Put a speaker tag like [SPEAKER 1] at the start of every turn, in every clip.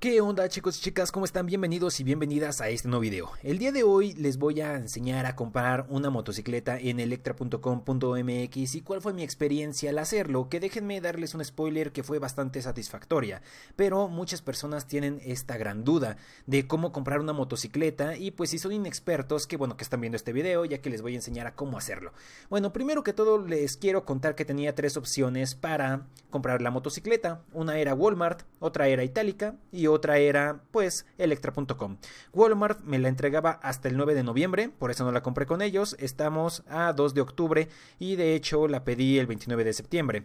[SPEAKER 1] ¿Qué onda chicos y chicas? ¿Cómo están? Bienvenidos y bienvenidas a este nuevo video. El día de hoy les voy a enseñar a comprar una motocicleta en electra.com.mx y cuál fue mi experiencia al hacerlo, que déjenme darles un spoiler que fue bastante satisfactoria, pero muchas personas tienen esta gran duda de cómo comprar una motocicleta y pues si son inexpertos, que bueno que están viendo este video ya que les voy a enseñar a cómo hacerlo. Bueno, primero que todo les quiero contar que tenía tres opciones para comprar la motocicleta, una era Walmart, otra era Itálica y otra era, pues, Electra.com. Walmart me la entregaba hasta el 9 de noviembre, por eso no la compré con ellos. Estamos a 2 de octubre y de hecho la pedí el 29 de septiembre.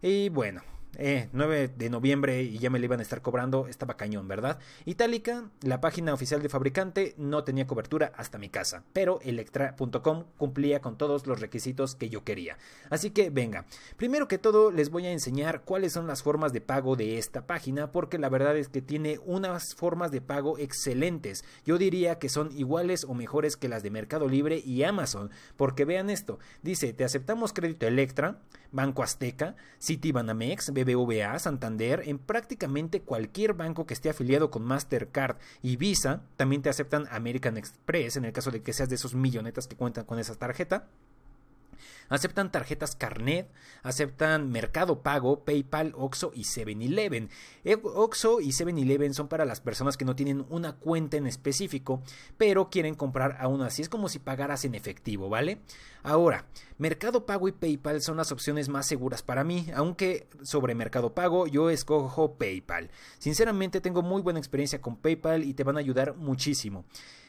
[SPEAKER 1] Y bueno, eh, 9 de noviembre y ya me le iban a estar cobrando, estaba cañón, ¿verdad? Itálica, la página oficial de fabricante, no tenía cobertura hasta mi casa, pero electra.com cumplía con todos los requisitos que yo quería. Así que venga, primero que todo les voy a enseñar cuáles son las formas de pago de esta página, porque la verdad es que tiene unas formas de pago excelentes. Yo diría que son iguales o mejores que las de Mercado Libre y Amazon, porque vean esto, dice, te aceptamos crédito Electra, Banco Azteca, Citibanamex, BBVA, Santander, en prácticamente cualquier banco que esté afiliado con Mastercard y Visa, también te aceptan American Express en el caso de que seas de esos millonetas que cuentan con esa tarjeta. Aceptan tarjetas Carnet, aceptan Mercado Pago, PayPal, Oxxo y 7-Eleven. Eh, Oxxo y 7-Eleven son para las personas que no tienen una cuenta en específico, pero quieren comprar aún así. Es como si pagaras en efectivo, ¿vale? Ahora, Mercado Pago y PayPal son las opciones más seguras para mí, aunque sobre Mercado Pago yo escojo PayPal. Sinceramente tengo muy buena experiencia con PayPal y te van a ayudar muchísimo.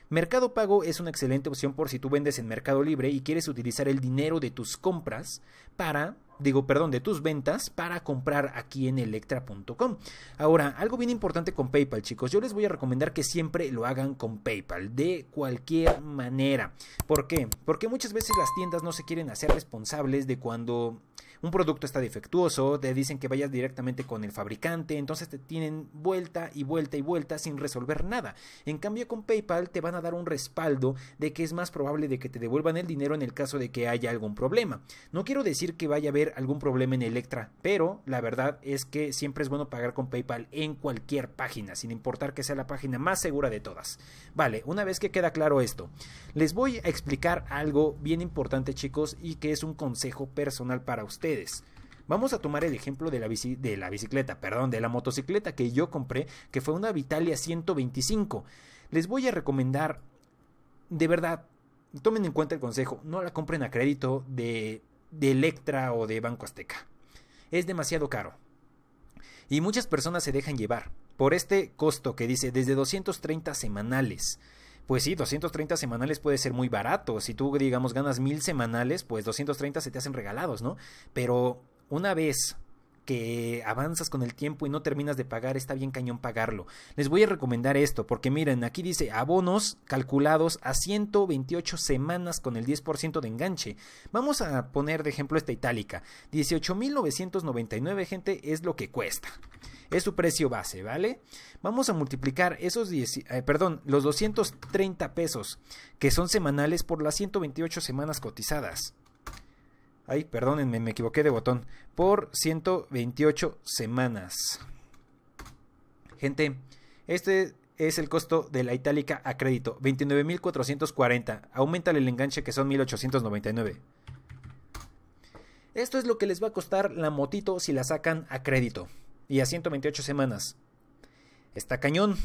[SPEAKER 1] Mercado Pago es una excelente opción por si tú vendes en Mercado Libre y quieres utilizar el dinero de tus compras para digo, perdón, de tus ventas para comprar aquí en electra.com. Ahora, algo bien importante con PayPal, chicos, yo les voy a recomendar que siempre lo hagan con PayPal, de cualquier manera. ¿Por qué? Porque muchas veces las tiendas no se quieren hacer responsables de cuando un producto está defectuoso, te dicen que vayas directamente con el fabricante, entonces te tienen vuelta y vuelta y vuelta sin resolver nada. En cambio con PayPal te van a dar un respaldo de que es más probable de que te devuelvan el dinero en el caso de que haya algún problema. No quiero decir que vaya a haber algún problema en Electra, pero la verdad es que siempre es bueno pagar con PayPal en cualquier página, sin importar que sea la página más segura de todas. Vale, una vez que queda claro esto, les voy a explicar algo bien importante chicos y que es un consejo personal para ustedes Vamos a tomar el ejemplo de la, bicicleta, perdón, de la motocicleta que yo compré, que fue una Vitalia 125. Les voy a recomendar, de verdad, tomen en cuenta el consejo, no la compren a crédito de, de Electra o de Banco Azteca. Es demasiado caro. Y muchas personas se dejan llevar por este costo que dice desde 230 semanales pues sí, 230 semanales puede ser muy barato. Si tú, digamos, ganas mil semanales, pues 230 se te hacen regalados, ¿no? Pero una vez que avanzas con el tiempo y no terminas de pagar, está bien cañón pagarlo. Les voy a recomendar esto, porque miren, aquí dice abonos calculados a 128 semanas con el 10% de enganche. Vamos a poner de ejemplo esta itálica. 18.999 gente es lo que cuesta. Es su precio base, ¿vale? Vamos a multiplicar esos eh, perdón, los 230 pesos que son semanales por las 128 semanas cotizadas. Ay, perdónenme, me equivoqué de botón. Por 128 semanas. Gente, este es el costo de la itálica a crédito. 29.440. Aumenta el enganche que son 1.899. Esto es lo que les va a costar la motito si la sacan a crédito. Y a 128 semanas. Está cañón.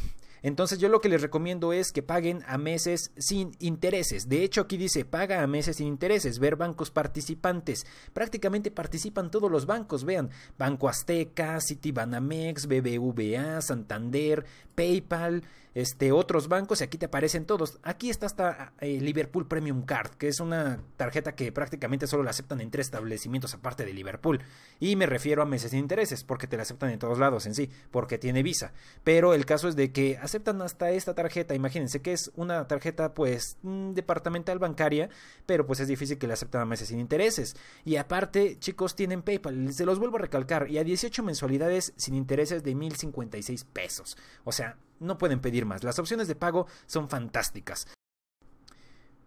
[SPEAKER 1] Entonces yo lo que les recomiendo es que paguen a meses sin intereses. De hecho aquí dice paga a meses sin intereses, ver bancos participantes. Prácticamente participan todos los bancos, vean, Banco Azteca, Citibanamex, BBVA, Santander, PayPal este, otros bancos y aquí te aparecen todos. Aquí está hasta eh, Liverpool Premium Card, que es una tarjeta que prácticamente solo la aceptan en tres establecimientos aparte de Liverpool. Y me refiero a meses sin intereses, porque te la aceptan en todos lados en sí, porque tiene visa. Pero el caso es de que aceptan hasta esta tarjeta, imagínense que es una tarjeta pues mm, departamental bancaria, pero pues es difícil que la acepten a meses sin intereses. Y aparte, chicos, tienen PayPal, se los vuelvo a recalcar, y a 18 mensualidades sin intereses de 1056 pesos. O sea, no pueden pedir más. Las opciones de pago son fantásticas.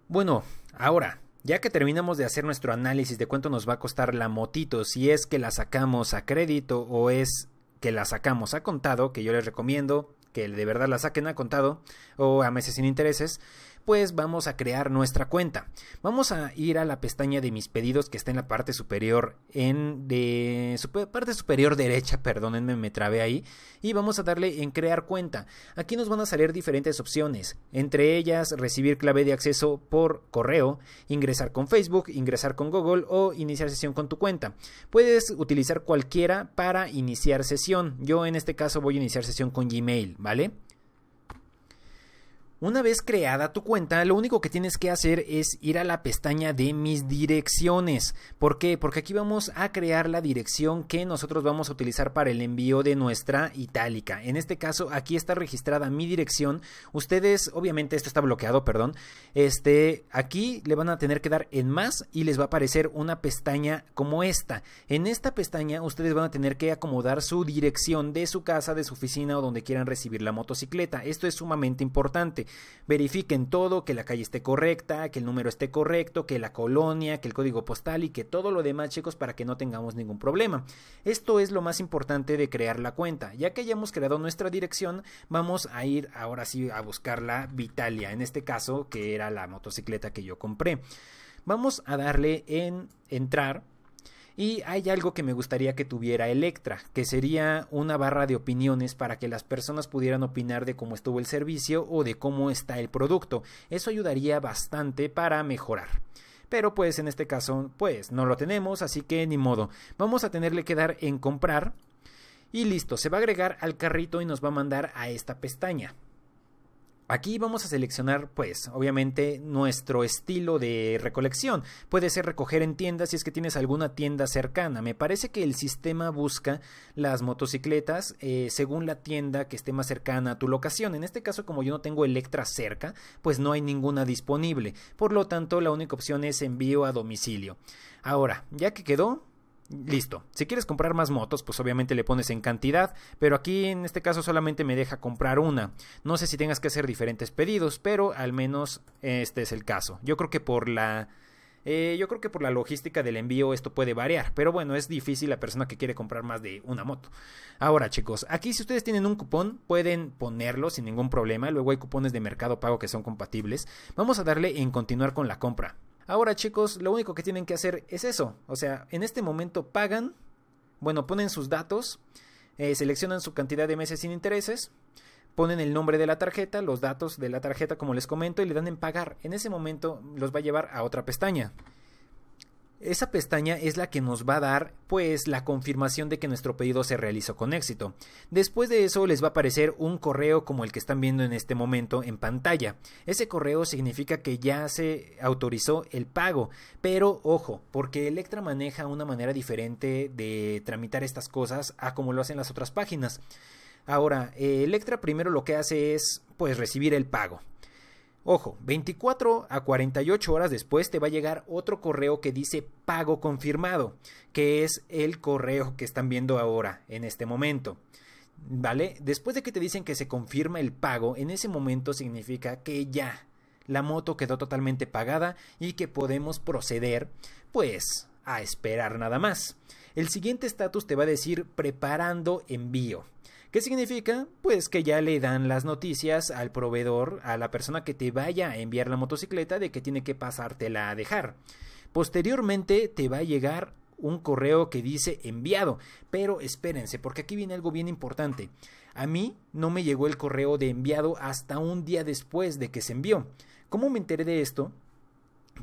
[SPEAKER 1] Bueno, ahora, ya que terminamos de hacer nuestro análisis de cuánto nos va a costar la motito, si es que la sacamos a crédito o es que la sacamos a contado, que yo les recomiendo que de verdad la saquen a contado o a meses sin intereses, pues vamos a crear nuestra cuenta. Vamos a ir a la pestaña de mis pedidos que está en la parte superior, en de parte superior derecha, perdónenme, me trabé ahí, y vamos a darle en crear cuenta. Aquí nos van a salir diferentes opciones, entre ellas recibir clave de acceso por correo, ingresar con Facebook, ingresar con Google o iniciar sesión con tu cuenta. Puedes utilizar cualquiera para iniciar sesión. Yo en este caso voy a iniciar sesión con Gmail, ¿vale? Una vez creada tu cuenta, lo único que tienes que hacer es ir a la pestaña de mis direcciones. ¿Por qué? Porque aquí vamos a crear la dirección que nosotros vamos a utilizar para el envío de nuestra itálica. En este caso, aquí está registrada mi dirección. Ustedes, obviamente, esto está bloqueado, perdón. Este, aquí le van a tener que dar en más y les va a aparecer una pestaña como esta. En esta pestaña, ustedes van a tener que acomodar su dirección de su casa, de su oficina o donde quieran recibir la motocicleta. Esto es sumamente importante verifiquen todo, que la calle esté correcta, que el número esté correcto, que la colonia, que el código postal y que todo lo demás chicos para que no tengamos ningún problema. Esto es lo más importante de crear la cuenta. Ya que hayamos creado nuestra dirección, vamos a ir ahora sí a buscar la Vitalia, en este caso que era la motocicleta que yo compré. Vamos a darle en entrar y hay algo que me gustaría que tuviera Electra, que sería una barra de opiniones para que las personas pudieran opinar de cómo estuvo el servicio o de cómo está el producto. Eso ayudaría bastante para mejorar pero pues en este caso pues no lo tenemos, así que ni modo. Vamos a tenerle que dar en comprar y listo, se va a agregar al carrito y nos va a mandar a esta pestaña. Aquí vamos a seleccionar, pues, obviamente nuestro estilo de recolección. Puede ser recoger en tiendas si es que tienes alguna tienda cercana. Me parece que el sistema busca las motocicletas eh, según la tienda que esté más cercana a tu locación. En este caso, como yo no tengo Electra cerca, pues no hay ninguna disponible. Por lo tanto, la única opción es envío a domicilio. Ahora, ya que quedó, Listo. Si quieres comprar más motos, pues obviamente le pones en cantidad, pero aquí en este caso solamente me deja comprar una. No sé si tengas que hacer diferentes pedidos, pero al menos este es el caso. Yo creo que por la... Eh, yo creo que por la logística del envío esto puede variar, pero bueno, es difícil la persona que quiere comprar más de una moto. Ahora chicos, aquí si ustedes tienen un cupón pueden ponerlo sin ningún problema, luego hay cupones de mercado pago que son compatibles. Vamos a darle en continuar con la compra. Ahora chicos, lo único que tienen que hacer es eso. O sea, en este momento pagan, bueno, ponen sus datos, eh, seleccionan su cantidad de meses sin intereses, ponen el nombre de la tarjeta, los datos de la tarjeta como les comento y le dan en pagar. En ese momento los va a llevar a otra pestaña. Esa pestaña es la que nos va a dar pues la confirmación de que nuestro pedido se realizó con éxito. Después de eso les va a aparecer un correo como el que están viendo en este momento en pantalla. Ese correo significa que ya se autorizó el pago, pero ojo, porque Electra maneja una manera diferente de tramitar estas cosas a como lo hacen las otras páginas. Ahora, eh, Electra primero lo que hace es pues recibir el pago. Ojo, 24 a 48 horas después te va a llegar otro correo que dice pago confirmado, que es el correo que están viendo ahora, en este momento. ¿Vale? Después de que te dicen que se confirma el pago, en ese momento significa que ya la moto quedó totalmente pagada y que podemos proceder, pues, a esperar nada más. El siguiente estatus te va a decir preparando envío. ¿Qué significa? Pues que ya le dan las noticias al proveedor, a la persona que te vaya a enviar la motocicleta de que tiene que pasártela a dejar. Posteriormente te va a llegar un correo que dice enviado. Pero espérense, porque aquí viene algo bien importante. A mí no me llegó el correo de enviado hasta un día después de que se envió. ¿Cómo me enteré de esto?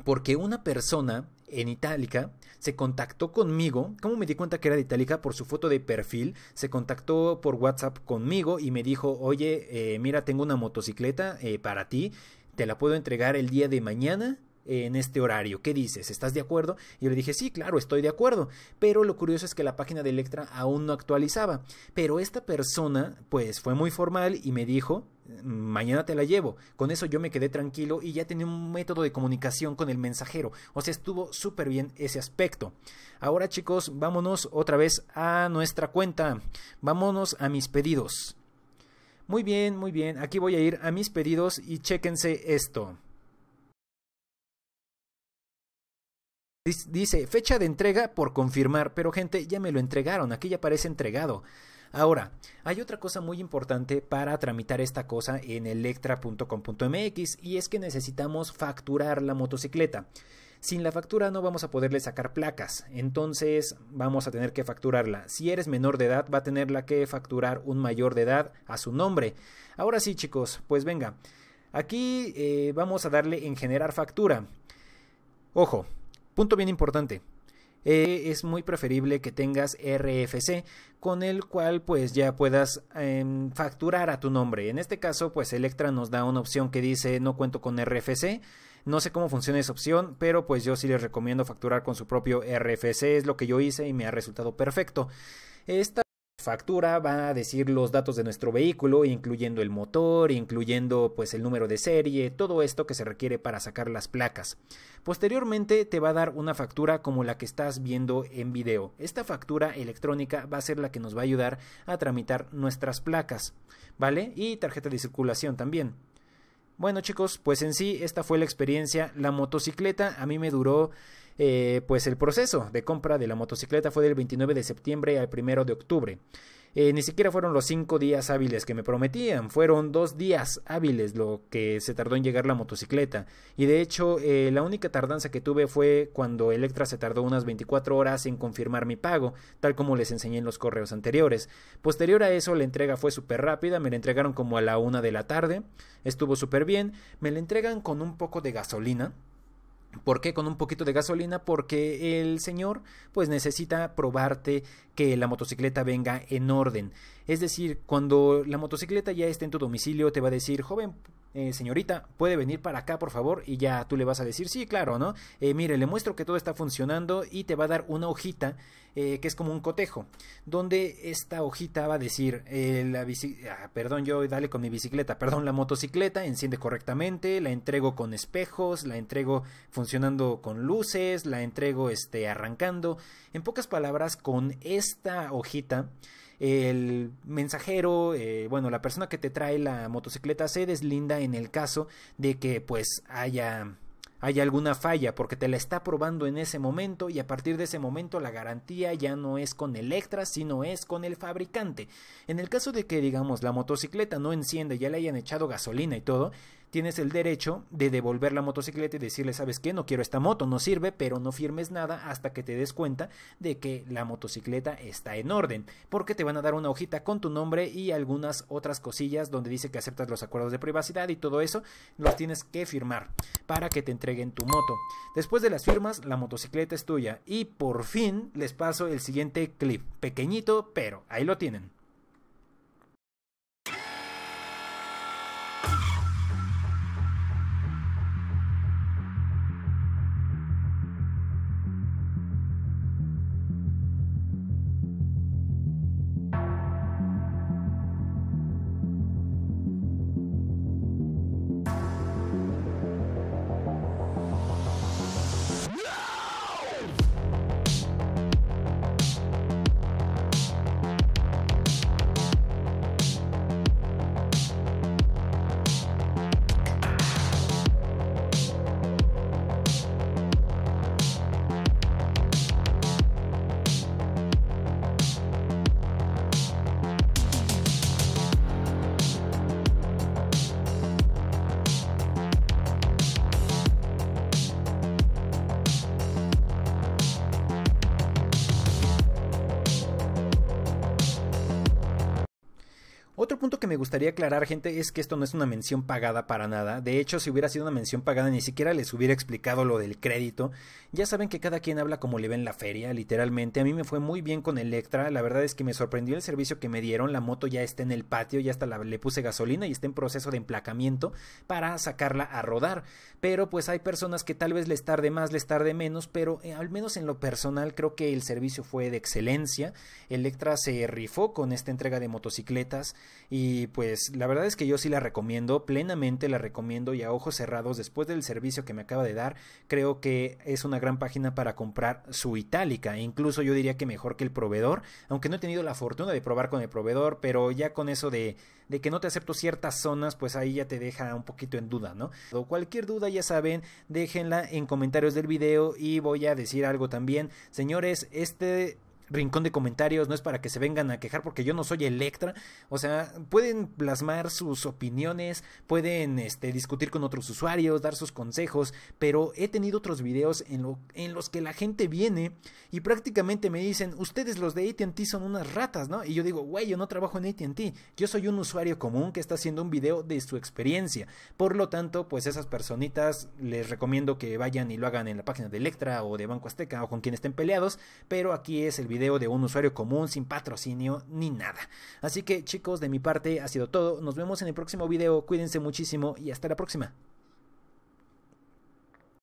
[SPEAKER 1] porque una persona en Itálica se contactó conmigo. ¿Cómo me di cuenta que era de Itálica? Por su foto de perfil. Se contactó por WhatsApp conmigo y me dijo, oye, eh, mira, tengo una motocicleta eh, para ti. Te la puedo entregar el día de mañana en este horario. ¿Qué dices? ¿Estás de acuerdo? Y yo le dije, sí, claro, estoy de acuerdo. Pero lo curioso es que la página de Electra aún no actualizaba. Pero esta persona, pues, fue muy formal y me dijo, mañana te la llevo. Con eso yo me quedé tranquilo y ya tenía un método de comunicación con el mensajero. O sea, estuvo súper bien ese aspecto. Ahora chicos, vámonos otra vez a nuestra cuenta. Vámonos a mis pedidos. Muy bien, muy bien. Aquí voy a ir a mis pedidos y chéquense esto. Dice, fecha de entrega por confirmar, pero gente, ya me lo entregaron, aquí ya parece entregado. Ahora, hay otra cosa muy importante para tramitar esta cosa en electra.com.mx y es que necesitamos facturar la motocicleta. Sin la factura no vamos a poderle sacar placas, entonces vamos a tener que facturarla. Si eres menor de edad, va a tenerla que facturar un mayor de edad a su nombre. Ahora sí, chicos, pues venga. Aquí eh, vamos a darle en generar factura. Ojo, Punto bien importante. Eh, es muy preferible que tengas RFC con el cual pues ya puedas em, facturar a tu nombre. En este caso pues Electra nos da una opción que dice no cuento con RFC. No sé cómo funciona esa opción, pero pues yo sí les recomiendo facturar con su propio RFC. Es lo que yo hice y me ha resultado perfecto. Esta factura va a decir los datos de nuestro vehículo, incluyendo el motor, incluyendo pues el número de serie, todo esto que se requiere para sacar las placas. Posteriormente te va a dar una factura como la que estás viendo en video. Esta factura electrónica va a ser la que nos va a ayudar a tramitar nuestras placas, ¿vale? Y tarjeta de circulación también. Bueno chicos, pues en sí esta fue la experiencia. La motocicleta a mí me duró eh, pues el proceso de compra de la motocicleta fue del 29 de septiembre al 1 de octubre. Eh, ni siquiera fueron los cinco días hábiles que me prometían, fueron dos días hábiles lo que se tardó en llegar la motocicleta. Y de hecho, eh, la única tardanza que tuve fue cuando Electra se tardó unas 24 horas en confirmar mi pago, tal como les enseñé en los correos anteriores. Posterior a eso, la entrega fue súper rápida, me la entregaron como a la una de la tarde, estuvo súper bien, me la entregan con un poco de gasolina ¿Por qué? Con un poquito de gasolina, porque el señor pues necesita probarte que la motocicleta venga en orden. Es decir, cuando la motocicleta ya esté en tu domicilio, te va a decir, joven, eh, señorita, puede venir para acá, por favor, y ya tú le vas a decir, sí, claro, ¿no? Eh, mire, le muestro que todo está funcionando y te va a dar una hojita eh, que es como un cotejo, donde esta hojita va a decir, la ah, perdón, yo dale con mi bicicleta, perdón, la motocicleta, enciende correctamente, la entrego con espejos, la entrego funcionando con luces, la entrego este, arrancando. En pocas palabras, con esta hojita, el mensajero, eh, bueno, la persona que te trae la motocicleta se deslinda en el caso de que pues haya haya alguna falla porque te la está probando en ese momento y a partir de ese momento la garantía ya no es con Electra sino es con el fabricante. En el caso de que digamos la motocicleta no encienda, ya le hayan echado gasolina y todo, tienes el derecho de devolver la motocicleta y decirle, ¿sabes qué? No quiero esta moto, no sirve, pero no firmes nada hasta que te des cuenta de que la motocicleta está en orden, porque te van a dar una hojita con tu nombre y algunas otras cosillas donde dice que aceptas los acuerdos de privacidad y todo eso, los tienes que firmar para que te entreguen tu moto. Después de las firmas, la motocicleta es tuya y por fin les paso el siguiente clip, pequeñito, pero ahí lo tienen. me gustaría aclarar, gente, es que esto no es una mención pagada para nada. De hecho, si hubiera sido una mención pagada, ni siquiera les hubiera explicado lo del crédito. Ya saben que cada quien habla como le ve en la feria, literalmente. A mí me fue muy bien con Electra. La verdad es que me sorprendió el servicio que me dieron. La moto ya está en el patio, ya hasta le puse gasolina y está en proceso de emplacamiento para sacarla a rodar. Pero pues hay personas que tal vez les tarde más, les tarde menos, pero eh, al menos en lo personal creo que el servicio fue de excelencia. Electra se rifó con esta entrega de motocicletas y y pues la verdad es que yo sí la recomiendo, plenamente la recomiendo y a ojos cerrados, después del servicio que me acaba de dar, creo que es una gran página para comprar su itálica. E incluso yo diría que mejor que el proveedor, aunque no he tenido la fortuna de probar con el proveedor, pero ya con eso de, de que no te acepto ciertas zonas, pues ahí ya te deja un poquito en duda, ¿no? O cualquier duda, ya saben, déjenla en comentarios del video y voy a decir algo también. Señores, este rincón de comentarios, no es para que se vengan a quejar porque yo no soy Electra. O sea, pueden plasmar sus opiniones, pueden este, discutir con otros usuarios, dar sus consejos, pero he tenido otros videos en, en los que la gente viene y prácticamente me dicen, ustedes los de ATT son unas ratas, ¿no? Y yo digo, güey, yo no trabajo en ATT, yo soy un usuario común que está haciendo un video de su experiencia. Por lo tanto, pues esas personitas les recomiendo que vayan y lo hagan en la página de Electra o de Banco Azteca o con quien estén peleados, pero aquí es el video de un usuario común sin patrocinio ni nada. Así que chicos, de mi parte ha sido todo. Nos vemos en el próximo video. Cuídense muchísimo y hasta la próxima.